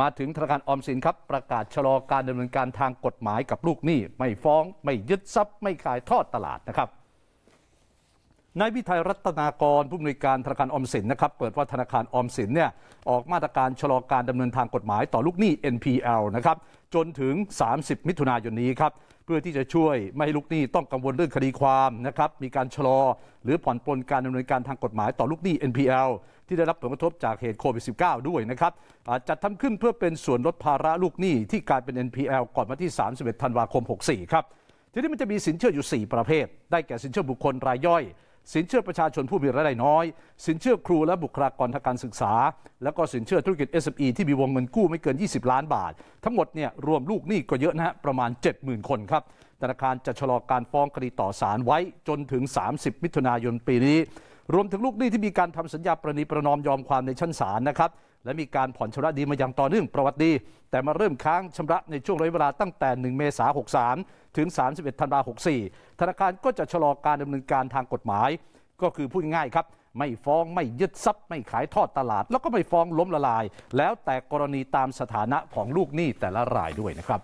มาถึงธนาคารออมสินครับ ประกาศชะลอการดำเนินการทางกฎหมายกับลูกหนี้ไม่ฟ้องไม่ยึดทรัพย์ ไม่ขายทอดตลาดนะครับนายวิทัยรัตนากรผู้อำนวยการธนาคารออมสินนะครับเปิดว่าธนาคารออมสินเนี่ยออกมาตรการชะลอการดำเนินทางกฎหมายต่อลูกหนี้ NPL นะครับจนถึง 30 มิถุนายนนี้ครับเพื่อที่จะช่วยไม่ให้ลูกหนี้ต้องกังวลเรื่องคดีความนะครับมีการชะลอ หรือผ่อนปลนการดำเนินการทางกฎหมายต่อลูกหนี้ NPL ที่ได้รับผลกระทบจากเหตุโควิด -19 ด้วยนะครับจัดทำขึ้นเพื่อเป็นส่วนลดภาระลูกหนี้ที่กลายเป็น NPL ก่อนวันที่31ธันวาคม 64ครับทีนี้มันจะมีสินเชื่ออยู่ 4 ประเภท ได้แก่สินเชื่อบุคคลรายย่อยสินเชื่อประชาชนผู้มีรายได้น้อย สินเชื่อครูและบุคลากรทางการศึกษา แล้วก็สินเชื่อธุรกิจ SME ที่มีวงเงินกู้ไม่เกิน 20 ล้านบาท ทั้งหมดเนี่ยรวมลูกหนี้ก็เยอะนะฮะ ประมาณ 70,000 คนครับ ธนาคารจะชะลอการฟ้องคดีต่อศาลไว้จนถึง 30 มิถุนายนปีนี้รวมถึงลูกหนี้ที่มีการทำสัญญาประนีประนอมยอมความในชั้นศาลนะครับ และมีการผ่อนชำระดีมาอย่างต่อเนื่องประวัติดี แต่มาเริ่มค้างชำระในช่วงระยะเวลาตั้งแต่ 1 เมษายน 63 ถึง 31 ธันวาคม 64 ธนาคารก็จะชะลอการดำเนินการทางกฎหมาย ก็คือพูดง่ายครับ ไม่ฟ้องไม่ยึดทรัพย์ ไม่ขายทอดตลาด แล้วก็ไม่ฟ้องล้มละลาย แล้วแต่กรณีตามสถานะของลูกหนี้แต่ละรายด้วยนะครับ